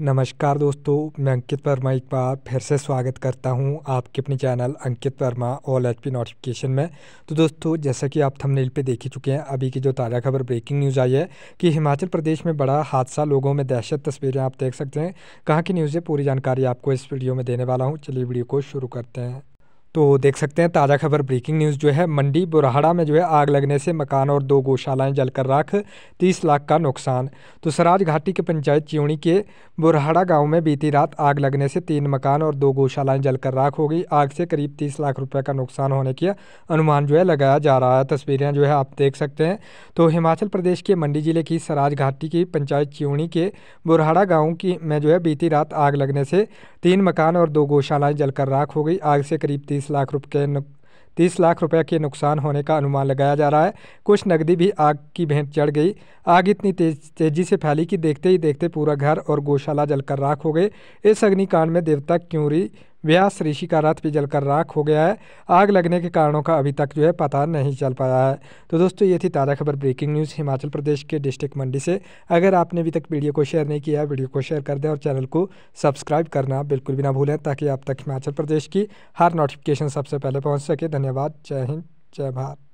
नमस्कार दोस्तों मैं अंकित वर्मा एक बार फिर से स्वागत करता हूं आपके अपने channel Ankit Verma all H P notification में तो दोस्तों जैसा कि आप थंबनेल पे देख ही चुके हैं अभी की जो ताज़ा खबर ब्रेकिंग न्यूज़ आई है कि हिमाचल प्रदेश में बड़ा हादसा लोगों में दहशत तस्वीरें आप देख सकते हैं कहाँ की न्यूज़ें पूरी जानकारी आपको इस वीडियो में देने वाला हूँ चलिए वीडियो को शुरू करते हैं तो देख सकते हैं ताज़ा खबर ब्रेकिंग न्यूज़ जो है मंडी बुराहड़ा में जो है आग लगने से मकान और दो गौशालाएं जलकर राख तीस लाख का नुकसान तो सराज घाटी के पंचायत च्यूणी के बुराहड़ा गांव में बीती रात आग लगने से तीन मकान और दो गौशालाएं जलकर राख हो गई आग से करीब तीस लाख रुपये का नुकसान होने का अनुमान जो है लगाया जा रहा है तस्वीरें जो है आप देख सकते हैं तो हिमाचल प्रदेश के मंडी जिले की सराज घाटी की पंचायत च्यूणी के बुराहड़ा गाँव की में जो है बीती रात आग लगने से तीन मकान और दो गौशालाएँ जलकर राख हो गई आग से करीब तीस तीस लाख रुपये के तीस लाख रुपये के नुकसान होने का अनुमान लगाया जा रहा है कुछ नकदी भी आग की भेंट चढ़ गई आग इतनी तेज तेजी से फैली कि देखते ही देखते पूरा घर और गौशाला जलकर राख हो गए इस अग्निकांड में देवता क्यूरी व्यास ऋषि का रथ भी जलकर राख हो गया है आग लगने के कारणों का अभी तक जो है पता नहीं चल पाया है तो दोस्तों ये थी ताज़ा खबर ब्रेकिंग न्यूज़ हिमाचल प्रदेश के डिस्ट्रिक्ट मंडी से अगर आपने अभी तक वीडियो को शेयर नहीं किया वीडियो को शेयर कर दें और चैनल को सब्सक्राइब करना बिल्कुल भी ना भूलें ताकि आप तक हिमाचल प्रदेश की हर नोटिफिकेशन सबसे पहले पहुँच सके धन्यवाद जय हिंद जय भारत